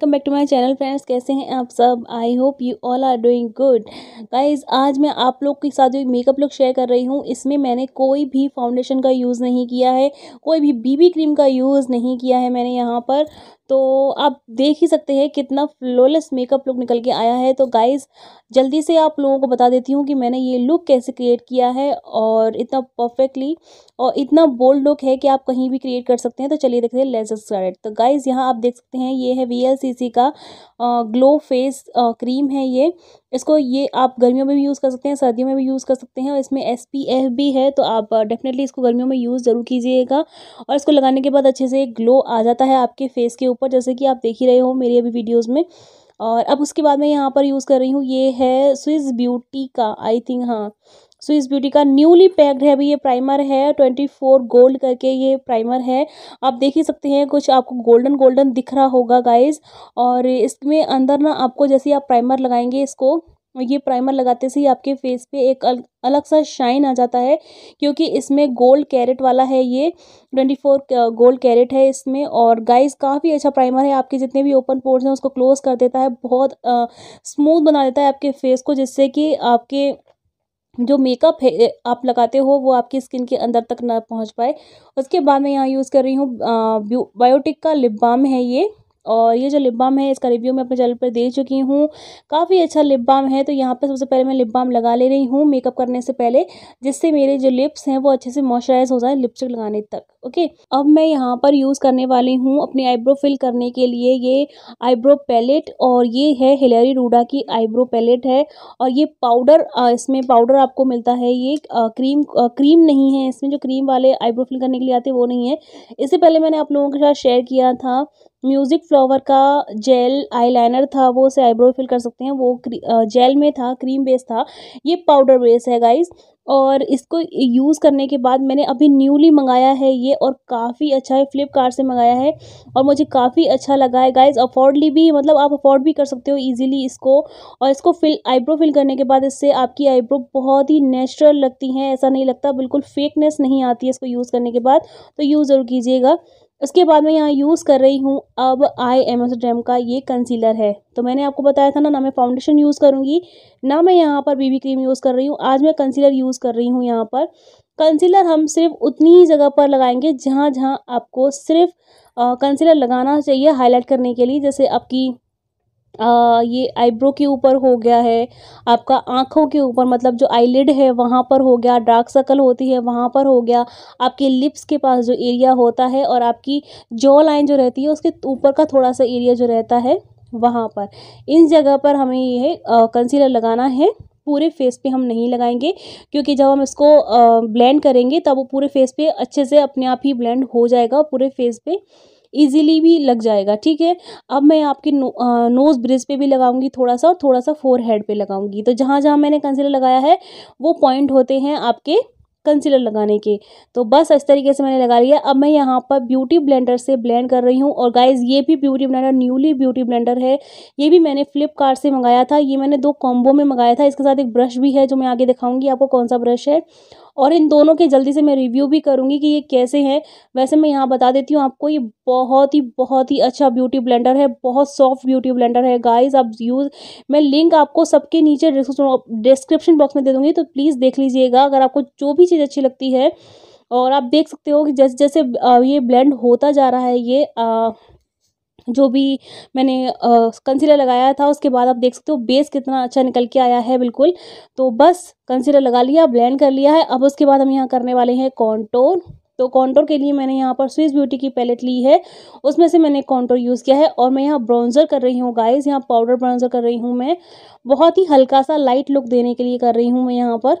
welcome back to my channel friends कैसे हैं आप सब I hope you all are doing good guys आज मैं आप लोग के साथ जो मेकअप लुक शेयर कर रही हूँ इसमें मैंने कोई भी फाउंडेशन का यूज़ नहीं किया है कोई भी बीबी क्रीम का यूज़ नहीं किया है मैंने यहाँ पर तो आप देख ही सकते हैं कितना फ्लॉलेस मेकअप लुक निकल के आया है तो गाइज़ जल्दी से आप लोगों को बता देती हूँ कि मैंने ये लुक कैसे क्रिएट किया है और इतना परफेक्टली और इतना बोल्ड लुक है कि आप कहीं भी क्रिएट कर सकते हैं तो चलिए देखते हैं लेजर स्टार्ट तो गाइज़ यहाँ आप देख सकते हैं ये है वी का ग्लो फेस क्रीम है ये इसको ये आप गर्मियों में भी यूज़ कर सकते हैं सर्दियों में भी यूज़ कर सकते हैं और इसमें एस भी है तो आप डेफिनेटली इसको गर्मियों में यूज़ ज़रूर कीजिएगा और इसको लगाने के बाद अच्छे से ग्लो आ जाता है आपके फेस के ऊपर ऊपर जैसे कि आप देख ही रहे हो मेरी अभी वीडियोस में और अब उसके बाद मैं यहाँ पर यूज़ कर रही हूँ ये है स्विस ब्यूटी का आई थिंक हाँ स्विस ब्यूटी का न्यूली पैक्ड है अभी ये प्राइमर है ट्वेंटी फोर गोल्ड करके ये प्राइमर है आप देख ही सकते हैं कुछ आपको गोल्डन गोल्डन दिख रहा होगा गाइज और इसमें अंदर ना आपको जैसे आप प्राइमर लगाएंगे इसको ये प्राइमर लगाते से ही आपके फेस पे एक अल, अलग सा शाइन आ जाता है क्योंकि इसमें गोल्ड कैरेट वाला है ये ट्वेंटी फोर गोल्ड कैरेट है इसमें और गाइस काफ़ी अच्छा प्राइमर है आपके जितने भी ओपन पोर्ट्स हैं उसको क्लोज कर देता है बहुत स्मूथ uh, बना देता है आपके फेस को जिससे कि आपके जो मेकअप है आप लगाते हो वो आपकी स्किन के अंदर तक ना पहुंच पाए उसके बाद मैं यहाँ यूज़ कर रही हूँ बायोटिक uh, का लिप बाम है ये और ये जो लिप बाम है इसका रिव्यू मैं अपने चैनल पर दे चुकी हूँ काफ़ी अच्छा लिप बाम है तो यहाँ पर सबसे पहले मैं लिप बाम लगा ले रही हूँ मेकअप करने से पहले जिससे मेरे जो लिप्स हैं वो अच्छे से मॉइस्चराइज हो जाए लिपस्टिक लगाने तक ओके अब मैं यहाँ पर यूज़ करने वाली हूँ अपनी आईब्रो फिल करने के लिए ये आईब्रो पैलेट और ये है हिलेरी रूडा की आईब्रो पैलेट है और ये पाउडर इसमें पाउडर आपको मिलता है ये क्रीम क्रीम नहीं है इसमें जो क्रीम वाले आईब्रो फिल करने के लिए आते वो नहीं है इससे पहले मैंने आप लोगों के साथ शेयर किया था म्यूजिक फ्लावर का जेल आईलाइनर था वो उसे आईब्रो फिल कर सकते हैं वो जेल में था क्रीम बेस था ये पाउडर बेस है गाइस और इसको यूज़ करने के बाद मैंने अभी न्यूली मंगाया है ये और काफ़ी अच्छा है फ्लिपकार्ट से मंगाया है और मुझे काफ़ी अच्छा लगा है गाइज अफोर्डली भी मतलब आप अफोर्ड भी कर सकते हो इजीली इसको और इसको फिल आईब्रो फिल करने के बाद इससे आपकी आईब्रो बहुत ही नेचुरल लगती हैं ऐसा नहीं लगता बिल्कुल फेकनेस नहीं आती है इसको यूज़ करने के बाद तो यूज़ ज़रूर कीजिएगा इसके बाद मैं यहाँ यूज़ कर रही हूँ अब आई एम एस ड्रेम का ये कंसीलर है तो मैंने आपको बताया था ना ना मैं फाउंडेशन यूज़ करूँगी ना मैं यहाँ पर बीबी क्रीम यूज़ कर रही हूँ आज मैं कंसीलर यूज़ कर रही हूँ यहाँ पर कंसीलर हम सिर्फ उतनी ही जगह पर लगाएंगे जहाँ जहाँ आपको सिर्फ कंसीलर लगाना चाहिए हाईलाइट करने के लिए जैसे आपकी आ, ये आईब्रो के ऊपर हो गया है आपका आँखों के ऊपर मतलब जो आईलिड है वहाँ पर हो गया डार्क सर्कल होती है वहाँ पर हो गया आपके लिप्स के पास जो एरिया होता है और आपकी जॉ लाइन जो रहती है उसके ऊपर का थोड़ा सा एरिया जो रहता है वहाँ पर इन जगह पर हमें ये कंसीलर लगाना है पूरे फेस पे हम नहीं लगाएंगे क्योंकि जब हम इसको ब्लेंड करेंगे तब वो पूरे फेस पे अच्छे से अपने आप ही ब्लेंड हो जाएगा पूरे फेस पे ईज़िली भी लग जाएगा ठीक है अब मैं आपके नो, नोज़ ब्रिज पे भी लगाऊंगी थोड़ा सा और थोड़ा सा फोर हेड पर लगाऊंगी तो जहाँ जहाँ मैंने कंसीलर लगाया है वो पॉइंट होते हैं आपके कंसीलर लगाने के तो बस इस तरीके से मैंने लगा लिया अब मैं यहाँ पर ब्यूटी ब्लेंडर से ब्लेंड कर रही हूँ और गाइज ये भी beauty blender newly beauty blender है ये भी मैंने फ्लिपकार्ट से मंगाया था ये मैंने दो कॉम्बो में मंगाया था इसके साथ एक ब्रश भी है जो मैं आगे दिखाऊंगी आपको कौन सा ब्रश है और इन दोनों के जल्दी से मैं रिव्यू भी करूँगी कि ये कैसे हैं वैसे मैं यहाँ बता देती हूँ आपको ये बहुत ही बहुत ही अच्छा ब्यूटी ब्लेंडर है बहुत सॉफ्ट ब्यूटी ब्लेंडर है गाइज आप यूज़ मैं लिंक आपको सबके नीचे डिस्क्रिप्शन बॉक्स में दे दूँगी तो प्लीज़ देख लीजिएगा अगर आपको जो भी चीज़ अच्छी लगती है और आप देख सकते हो कि जैसे जैसे ये ब्लेंड होता जा रहा है ये आ, जो भी मैंने कंसीलर लगाया था उसके बाद आप देख सकते हो बेस कितना अच्छा निकल के आया है बिल्कुल तो बस कंसीलर लगा लिया ब्लेंड कर लिया है अब उसके बाद हम यहाँ करने वाले हैं कॉन्टोर तो कॉन्टोर के लिए मैंने यहाँ पर स्विस ब्यूटी की पैलेट ली है उसमें से मैंने कॉन्टोर यूज़ किया है और मैं यहाँ ब्राउन्ज़र कर रही हूँ गाइस यहाँ पाउडर ब्राउन्ज़र कर रही हूँ मैं बहुत ही हल्का सा लाइट लुक देने के लिए कर रही हूँ मैं यहाँ पर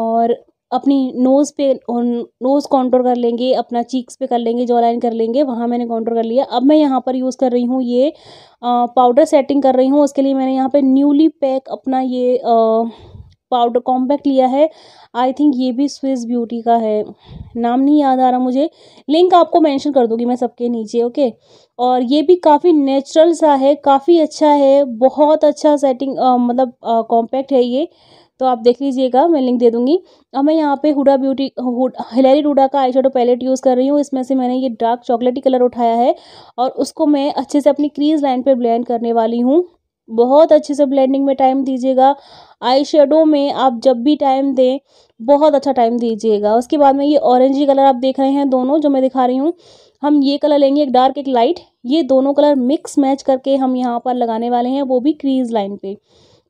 और अपनी नोज़ पे नोज़ काउंटर कर लेंगे अपना चीक्स पे कर लेंगे जो लाइन कर लेंगे वहाँ मैंने काउंटर कर लिया अब मैं यहाँ पर यूज़ कर रही हूँ ये पाउडर सेटिंग कर रही हूँ उसके लिए मैंने यहाँ पे न्यूली पैक अपना ये पाउडर कॉम्पैक्ट लिया है आई थिंक ये भी स्विस ब्यूटी का है नाम नहीं याद आ रहा मुझे लिंक आपको मेंशन कर दूंगी मैं सबके नीचे ओके और ये भी काफ़ी नेचुरल सा है काफ़ी अच्छा है बहुत अच्छा सेटिंग आ, मतलब कॉम्पैक्ट है ये तो आप देख लीजिएगा मैं लिंक दे दूँगी अब मैं यहाँ पे हुडा ब्यूटी हिलेरी हुडा का आई पैलेट यूज़ कर रही हूँ इसमें से मैंने ये डार्क चॉकलेटी कलर उठाया है और उसको मैं अच्छे से अपनी क्रीज लाइन पर ब्लेंड करने वाली हूँ बहुत अच्छे से ब्लेंडिंग में टाइम दीजिएगा आई शेडो में आप जब भी टाइम दें बहुत अच्छा टाइम दीजिएगा उसके बाद में ये ऑरेंजी कलर आप देख रहे हैं दोनों जो मैं दिखा रही हूँ हम ये कलर लेंगे एक डार्क एक लाइट ये दोनों कलर मिक्स मैच करके हम यहाँ पर लगाने वाले हैं वो भी क्रीज लाइन पे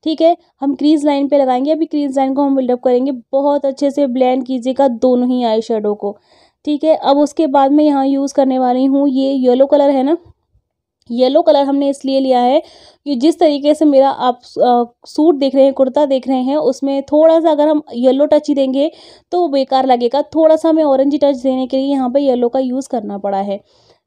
ठीक है हम क्रीज लाइन पे लगाएंगे अभी क्रीज लाइन को हम बिल्डअप करेंगे बहुत अच्छे से ब्लेंड कीजिएगा दोनों ही आई शेडो को ठीक है अब उसके बाद में यहाँ यूज़ करने वाली हूँ ये येलो कलर है ना येलो कलर हमने इसलिए लिया है कि जिस तरीके से मेरा आप सूट देख रहे हैं कुर्ता देख रहे हैं उसमें थोड़ा सा अगर हम येलो टच ही देंगे तो बेकार लगेगा थोड़ा सा हमें ऑरेंज टच देने के लिए यहाँ पर येलो का यूज़ करना पड़ा है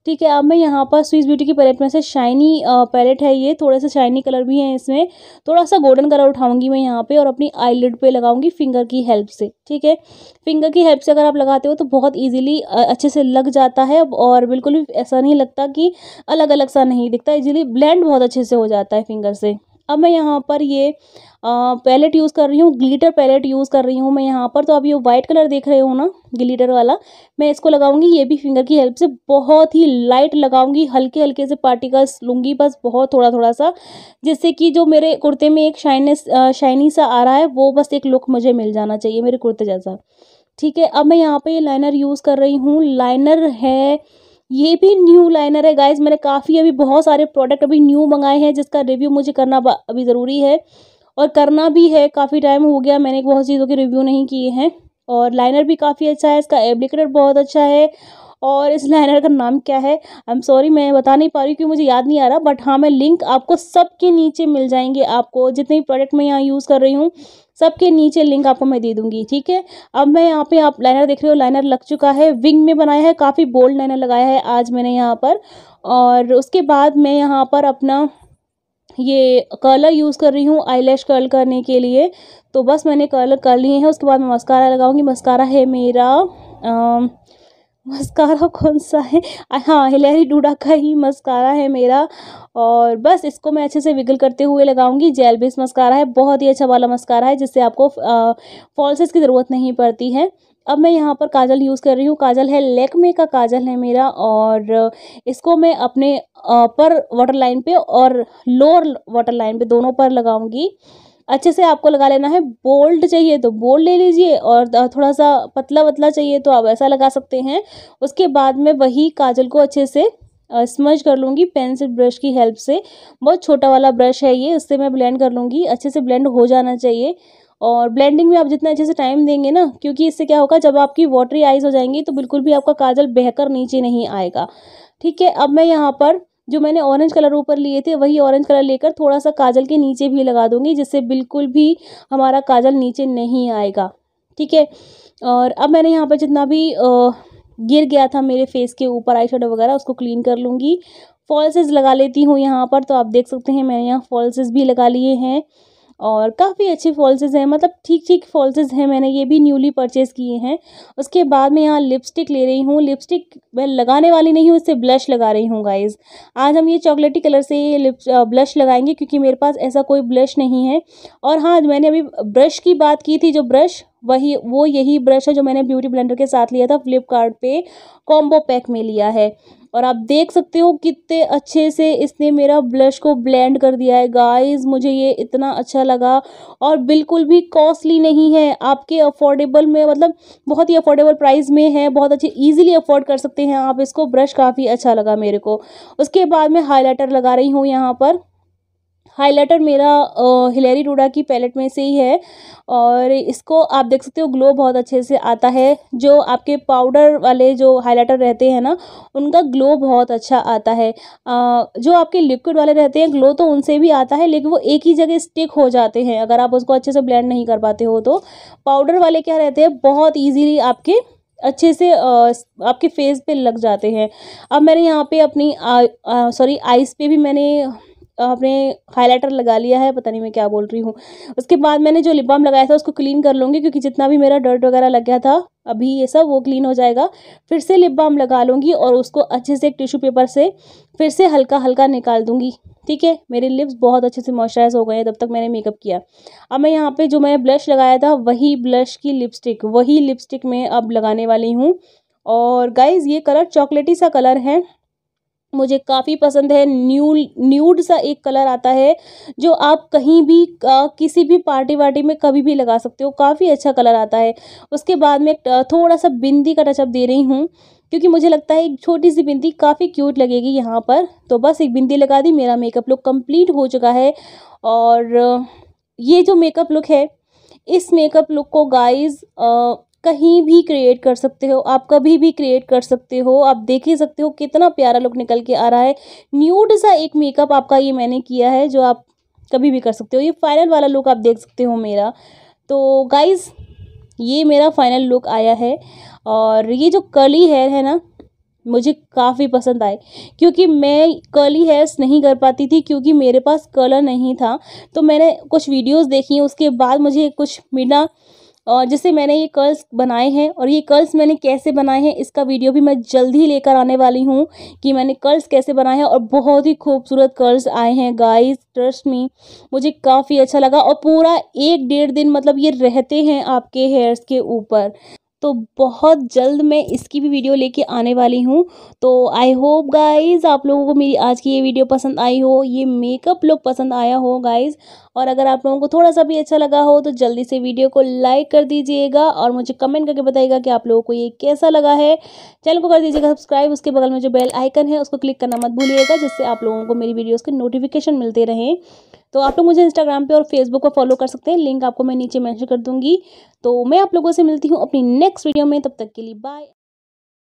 ठीक है अब मैं यहाँ पर स्विस ब्यूटी की पैलेट में से शाइनी पैलेट है ये थोड़े से शाइनी कलर भी हैं इसमें थोड़ा सा गोल्डन कलर उठाऊंगी मैं यहाँ पे और अपनी आईलिड पे लगाऊंगी फिंगर की हेल्प से ठीक है फिंगर की हेल्प से अगर आप लगाते हो तो बहुत ईजिली अच्छे से लग जाता है और बिल्कुल भी ऐसा नहीं लगता कि अलग अलग सा नहीं दिखता ईजिली ब्लैंड बहुत अच्छे से हो जाता है फिंगर से अब मैं यहाँ पर ये पैलेट यूज़ कर रही हूँ ग्लीटर पैलेट यूज़ कर रही हूँ मैं यहाँ पर तो आप ये वाइट कलर देख रहे हो ना ग्लीटर वाला मैं इसको लगाऊंगी ये भी फिंगर की हेल्प से बहुत ही लाइट लगाऊंगी हल्के हल्के से पार्टिकल्स लूँगी बस बहुत थोड़ा थोड़ा सा जिससे कि जो मेरे कुर्ते में एक शाइनेस शाइनी सा आ रहा है वो बस एक लुक मुझे मिल जाना चाहिए मेरे कुर्ते जैसा ठीक है अब मैं यहाँ पर ये लाइनर यूज़ कर रही हूँ लाइनर है ये भी न्यू लाइनर है गाइज मैंने काफ़ी अभी बहुत सारे प्रोडक्ट अभी न्यू मंगाए हैं जिसका रिव्यू मुझे करना अभी ज़रूरी है और करना भी है काफ़ी टाइम हो गया मैंने बहुत चीज़ों के रिव्यू नहीं किए हैं और लाइनर भी काफ़ी अच्छा है इसका एप्लीकेटर बहुत अच्छा है और इस लाइनर का नाम क्या है आई एम सॉरी मैं बता नहीं पा रही क्योंकि मुझे याद नहीं आ रहा बट हाँ मैं लिंक आपको सबके नीचे मिल जाएंगे आपको जितने भी प्रोडक्ट मैं यहाँ यूज़ कर रही हूँ सबके नीचे लिंक आपको मैं दे दूंगी ठीक है अब मैं यहाँ पे आप लाइनर देख रहे हो लाइनर लग चुका है विंग में बनाया है काफ़ी बोल्ड लाइनर लगाया है आज मैंने यहाँ पर और उसके बाद मैं यहाँ पर अपना ये कर्लर यूज़ कर रही हूँ आईलैश कर्ल करने के लिए तो बस मैंने कर्लर कर लिए हैं उसके बाद मैं मस्कारा लगाऊंगी मस्कारा है मेरा आ, मस्कारा कौन सा है हाँ हिलेरी डूडा का ही मस्कारा है मेरा और बस इसको मैं अच्छे से विगल करते हुए लगाऊंगी जेल बेस मस्कारा है बहुत ही अच्छा वाला मस्कारा है जिससे आपको फॉल्सेस की ज़रूरत नहीं पड़ती है अब मैं यहाँ पर काजल यूज़ कर रही हूँ काजल है लेकमे का काजल है मेरा और इसको मैं अपने अपर वाटर लाइन पर और लोअर वाटर लाइन पर दोनों पर लगाऊँगी अच्छे से आपको लगा लेना है बोल्ड चाहिए तो बोल्ड ले लीजिए और थोड़ा सा पतला पतला चाहिए तो आप ऐसा लगा सकते हैं उसके बाद में वही काजल को अच्छे से स्मज कर लूँगी पेंसिल ब्रश की हेल्प से बहुत छोटा वाला ब्रश है ये उससे मैं ब्लेंड कर लूँगी अच्छे से ब्लेंड हो जाना चाहिए और ब्लेंडिंग में आप जितना अच्छे से टाइम देंगे ना क्योंकि इससे क्या होगा जब आपकी वाटरी आइज हो जाएंगी तो बिल्कुल भी आपका काजल बहकर नीचे नहीं आएगा ठीक है अब मैं यहाँ पर जो मैंने ऑरेंज कलर ऊपर लिए थे वही ऑरेंज कलर लेकर थोड़ा सा काजल के नीचे भी लगा दूंगी जिससे बिल्कुल भी हमारा काजल नीचे नहीं आएगा ठीक है और अब मैंने यहाँ पर जितना भी गिर गया था मेरे फेस के ऊपर आई वगैरह उसको क्लीन कर लूँगी फॉल्सेज लगा लेती हूँ यहाँ पर तो आप देख सकते हैं मैंने यहाँ फॉल्सेज भी लगा लिए हैं और काफ़ी अच्छे फॉल्सेज हैं मतलब ठीक ठीक फॉल्सेज हैं मैंने ये भी न्यूली परचेज़ किए हैं उसके बाद मैं यहाँ लिपस्टिक ले रही हूँ लिपस्टिक मैं लगाने वाली नहीं हूँ उससे ब्लश लगा रही हूँ गाइज़ आज हम ये चॉकलेटी कलर से लिप ब्लश लगाएंगे क्योंकि मेरे पास ऐसा कोई ब्लश नहीं है और हाँ मैंने अभी ब्रश की बात की थी जो ब्रश वही वो यही ब्रश है जो मैंने ब्यूटी ब्लेंडर के साथ लिया था फ्लिपकार्ट पे कॉम्बो पैक में लिया है और आप देख सकते हो कितने अच्छे से इसने मेरा ब्लश को ब्लेंड कर दिया है गाइस मुझे ये इतना अच्छा लगा और बिल्कुल भी कॉस्टली नहीं है आपके अफोर्डेबल में मतलब बहुत ही अफोर्डेबल प्राइस में है बहुत अच्छे इजीली अफोर्ड कर सकते हैं आप इसको ब्रश काफ़ी अच्छा लगा मेरे को उसके बाद मैं हाईलाइटर लगा रही हूँ यहाँ पर हाइलाइटर मेरा हिलेरी डोडा की पैलेट में से ही है और इसको आप देख सकते हो ग्लो बहुत अच्छे से आता है जो आपके पाउडर वाले जो हाइलाइटर रहते हैं ना उनका ग्लो बहुत अच्छा आता है आ, जो आपके लिक्विड वाले रहते हैं ग्लो तो उनसे भी आता है लेकिन वो एक ही जगह स्टिक हो जाते हैं अगर आप उसको अच्छे से ब्लेंड नहीं कर पाते हो तो पाउडर वाले क्या रहते हैं बहुत ईजीली आपके अच्छे से आपके फेस पे लग जाते हैं अब मैंने यहाँ पे अपनी सॉरी आइज़ पे भी मैंने आपने हाइलाइटर लगा लिया है पता नहीं मैं क्या बोल रही हूँ उसके बाद मैंने जो लिप बाम लगाया था उसको क्लीन कर लूँगी क्योंकि जितना भी मेरा डर्ट वगैरह लग गया था अभी ये सब वो क्लीन हो जाएगा फिर से लिप बाम लगा लूँगी और उसको अच्छे से एक टिश्यू पेपर से फिर से हल्का हल्का निकाल दूँगी ठीक है मेरे लिप्स बहुत अच्छे से मॉइस्चराइज हो गए हैं तब तक मैंने मेकअप किया अब मैं यहाँ पे जो मैंने ब्लश लगाया था वही ब्लश की लिपस्टिक वही लिपस्टिक मैं अब लगाने वाली हूँ और गाइज ये कलर चॉकलेटी सा कलर है मुझे काफ़ी पसंद है न्यू न्यूड सा एक कलर आता है जो आप कहीं भी आ, किसी भी पार्टी वार्टी में कभी भी लगा सकते हो काफ़ी अच्छा कलर आता है उसके बाद में थोड़ा सा बिंदी का टचअप दे रही हूँ क्योंकि मुझे लगता है एक छोटी सी बिंदी काफ़ी क्यूट लगेगी यहाँ पर तो बस एक बिंदी लगा दी मेरा मेकअप लुक कम्प्लीट हो चुका है और ये जो मेकअप लुक है इस मेकअप लुक को गाइज कहीं भी क्रिएट कर सकते हो आप कभी भी क्रिएट कर सकते हो आप देख ही सकते हो कितना प्यारा लुक निकल के आ रहा है न्यूड सा एक मेकअप आपका ये मैंने किया है जो आप कभी भी कर सकते हो ये फाइनल वाला लुक आप देख सकते हो मेरा तो गाइज़ ये मेरा फाइनल लुक आया है और ये जो कर्ली हेयर है ना मुझे काफ़ी पसंद आए क्योंकि मैं कर्ली हेयर्स नहीं कर पाती थी क्योंकि मेरे पास कलर नहीं था तो मैंने कुछ वीडियोस देखी उसके बाद मुझे कुछ बिना और जैसे मैंने ये कर्ल्स बनाए हैं और ये कर्ल्स मैंने कैसे बनाए हैं इसका वीडियो भी मैं जल्दी ही लेकर आने वाली हूँ कि मैंने कर्ल्स कैसे बनाए हैं और बहुत ही खूबसूरत कर्ल्स आए हैं गाइस ट्रस्ट मी मुझे काफ़ी अच्छा लगा और पूरा एक डेढ़ दिन मतलब ये रहते हैं आपके हेयर्स के ऊपर तो बहुत जल्द मैं इसकी भी वीडियो लेके आने वाली हूँ तो आई होप गाइज आप लोगों को मेरी आज की ये वीडियो पसंद आई हो ये मेकअप लुक पसंद आया हो गाइज और अगर आप लोगों को थोड़ा सा भी अच्छा लगा हो तो जल्दी से वीडियो को लाइक कर दीजिएगा और मुझे कमेंट करके बताइएगा कि आप लोगों को ये कैसा लगा है चैनल को कर दीजिएगा सब्सक्राइब उसके बगल में जो बेल आइकन है उसको क्लिक करना मत भूलिएगा जिससे आप लोगों को मेरी वीडियोज़ के नोटिफिकेशन मिलते रहें तो आप लोग मुझे इंस्टाग्राम पे और फेसबुक पर फॉलो कर सकते हैं लिंक आपको मैं नीचे मैंशन कर दूंगी तो मैं आप लोगों से मिलती हूँ अपनी नेक्स्ट वीडियो में तब तक के लिए बाय